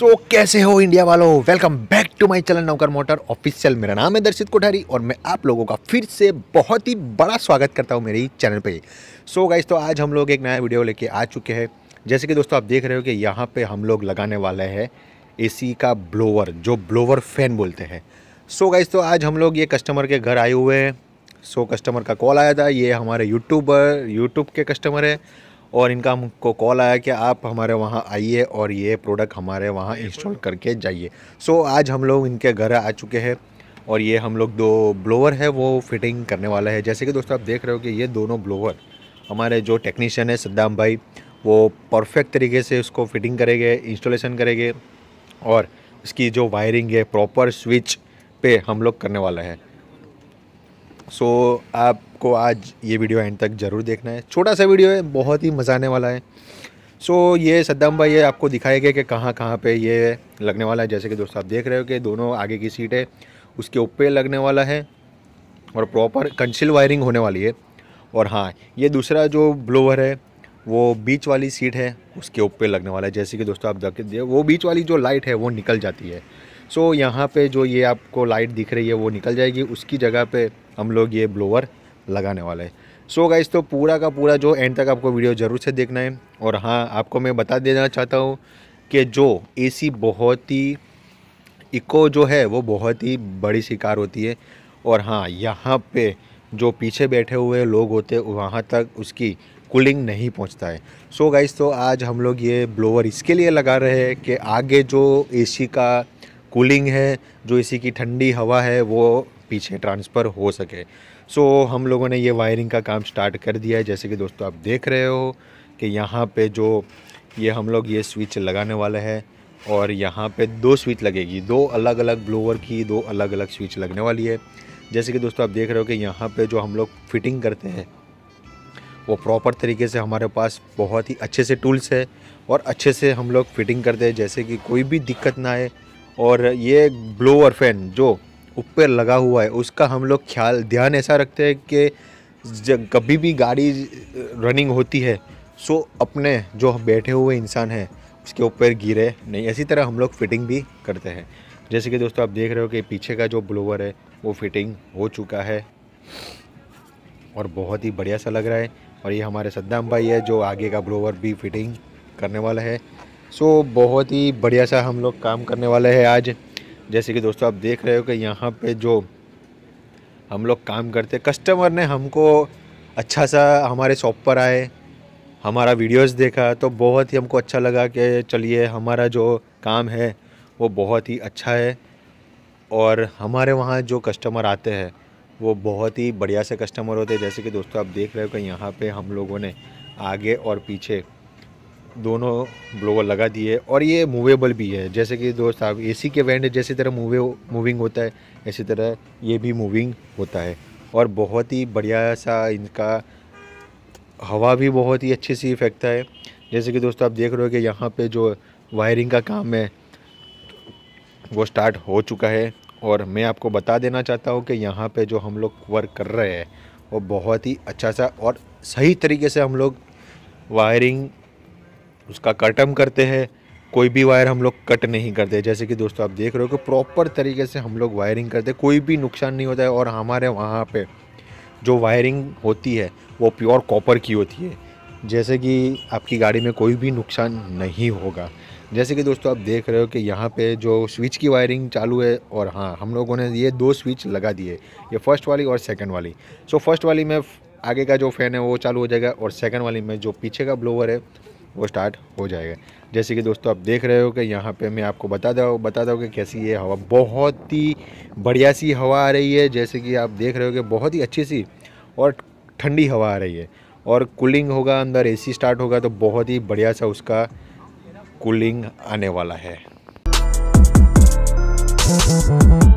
सो so, कैसे हो India वालों welcome back to my channel Naukar motor official मेरा नाम है दर्शित कोठारी और मैं आप लोगों का फिर से बहुत ही बड़ा स्वागत करता हूँ मेरे चैनल पे सो so, गाइज तो आज हम लोग एक नया वीडियो लेके आ चुके हैं जैसे कि दोस्तों आप देख रहे हो कि यहाँ पे हम लोग लगाने वाले हैं ए का ब्लोवर जो ब्लोवर फैन बोलते हैं सो गाइज तो आज हम लोग ये कस्टमर के घर आए हुए हैं सो so, कस्टमर का कॉल आया था ये हमारे यूट्यूबर यूट्यूब के कस्टमर है और इनका हमको कॉल आया कि आप हमारे वहाँ आइए और ये प्रोडक्ट हमारे वहाँ इंस्टॉल करके जाइए सो so, आज हम लोग इनके घर आ चुके हैं और ये हम लोग दो ब्लोवर है वो फिटिंग करने वाला है जैसे कि दोस्तों आप देख रहे हो कि ये दोनों ब्लोवर हमारे जो टेक्नीशियन है सद्दाम भाई वो परफेक्ट तरीके से उसको फिटिंग करेंगे इंस्टॉलेशन करेंगे और इसकी जो वायरिंग है प्रॉपर स्विच पे हम लोग करने वाला है सो so, आपको आज ये वीडियो एंड तक ज़रूर देखना है छोटा सा वीडियो है बहुत ही मज़ा आने वाला है सो so, ये सद्दाम भाई ये आपको दिखाएगा कि कहाँ कहाँ पे ये लगने वाला है जैसे कि दोस्तों आप देख रहे हो कि दोनों आगे की सीट है उसके ऊपर लगने वाला है और प्रॉपर कंसिल वायरिंग होने वाली है और हाँ ये दूसरा जो ब्लोअर है वो बीच वाली सीट है उसके ऊपर लगने वाला है जैसे कि दोस्तों आप देख वो बीच वाली जो लाइट है वो निकल जाती है सो so, यहाँ पे जो ये आपको लाइट दिख रही है वो निकल जाएगी उसकी जगह पे हम लोग ये ब्लोअर लगाने वाले हैं सो so गाइस तो पूरा का पूरा जो एंड तक आपको वीडियो ज़रूर से देखना है और हाँ आपको मैं बता देना चाहता हूँ कि जो एसी बहुत ही इको जो है वो बहुत ही बड़ी शिकार होती है और हाँ यहाँ पे जो पीछे बैठे हुए लोग होते वहाँ तक उसकी कूलिंग नहीं पहुँचता है सो so गाइस तो आज हम लोग ये ब्लोअर इसके लिए लगा रहे हैं कि आगे जो ए का कूलिंग है जो ए की ठंडी हवा है वो पीछे ट्रांसफ़र हो सके सो so, हम लोगों ने ये वायरिंग का काम स्टार्ट कर दिया है जैसे कि दोस्तों आप देख रहे हो कि यहाँ पे जो ये हम लोग ये स्विच लगाने वाले हैं और यहाँ पे दो स्विच लगेगी दो अलग अलग ब्लोअर की दो अलग अलग स्विच लगने वाली है जैसे कि दोस्तों आप देख रहे हो कि यहाँ पर जो हम लोग फिटिंग करते हैं वो प्रॉपर तरीके से हमारे पास बहुत ही अच्छे से टूल्स है और अच्छे से हम लोग फिटिंग करते हैं जैसे कि कोई भी दिक्कत ना आए और ये ब्लोअर फैन जो ऊपर लगा हुआ है उसका हम लोग ख्याल ध्यान ऐसा रखते हैं कि जब कभी भी गाड़ी रनिंग होती है सो अपने जो बैठे हुए इंसान हैं उसके ऊपर गिरे नहीं इसी तरह हम लोग फिटिंग भी करते हैं जैसे कि दोस्तों आप देख रहे हो कि पीछे का जो ब्लोवर है वो फिटिंग हो चुका है और बहुत ही बढ़िया सा लग रहा है और ये हमारे सद्दाम भाई है जो आगे का ब्लोवर भी फिटिंग करने वाला है सो बहुत ही बढ़िया सा हम लोग काम करने वाले हैं आज जैसे कि दोस्तों आप देख रहे हो कि यहाँ पे जो हम लोग काम करते कस्टमर ने हमको अच्छा सा हमारे शॉप पर आए हमारा वीडियोस देखा तो बहुत ही हमको अच्छा लगा कि चलिए हमारा जो काम है वो बहुत ही अच्छा है और हमारे वहाँ जो कस्टमर आते हैं वो बहुत ही बढ़िया से कस्टमर होते हैं जैसे कि दोस्तों आप देख रहे हो कि यहाँ पे हम लोगों ने आगे और पीछे दोनों ब्लोअर लगा दिए और ये मूवेबल भी है जैसे कि दोस्त आप एसी के वेंट जैसी तरह मूवे मूविंग होता है ऐसी तरह ये भी मूविंग होता है और बहुत ही बढ़िया सा इनका हवा भी बहुत ही अच्छी सी फेंकता है जैसे कि दोस्तों आप देख रहे हो कि यहाँ पे जो वायरिंग का काम है वो स्टार्ट हो चुका है और मैं आपको बता देना चाहता हूँ कि यहाँ पे जो हम लोग वर्क कर रहे हैं वो बहुत ही अच्छा सा और सही तरीके से हम लोग वायरिंग उसका कट हम करते हैं कोई भी वायर हम लोग कट नहीं करते जैसे कि दोस्तों आप देख रहे हो कि प्रॉपर तरीके से हम लोग वायरिंग करते कोई भी नुकसान नहीं होता है और हमारे वहाँ पर जो वायरिंग होती है वो प्योर कॉपर की होती है जैसे कि आपकी गाड़ी में कोई भी नुकसान नहीं होगा जैसे कि दोस्तों आप देख रहे हो कि यहाँ पे जो स्विच की वायरिंग चालू है और हाँ हम लोगों ने ये दो स्विच लगा दिए ये फर्स्ट वाली और सेकंड वाली सो फर्स्ट वाली में आगे का जो फ़ैन है वो चालू हो जाएगा और सेकंड वाली में जो पीछे का ब्लोवर है वो स्टार्ट हो जाएगा जैसे कि दोस्तों आप देख रहे हो कि यहाँ पे मैं आपको बता दो बता दूँ कि कैसी ये हवा बहुत ही बढ़िया सी हवा आ रही है जैसे कि आप देख रहे हो कि बहुत ही अच्छी सी और ठंडी हवा आ रही है और कूलिंग होगा अंदर ए स्टार्ट होगा तो बहुत ही बढ़िया सा उसका कूलिंग आने वाला है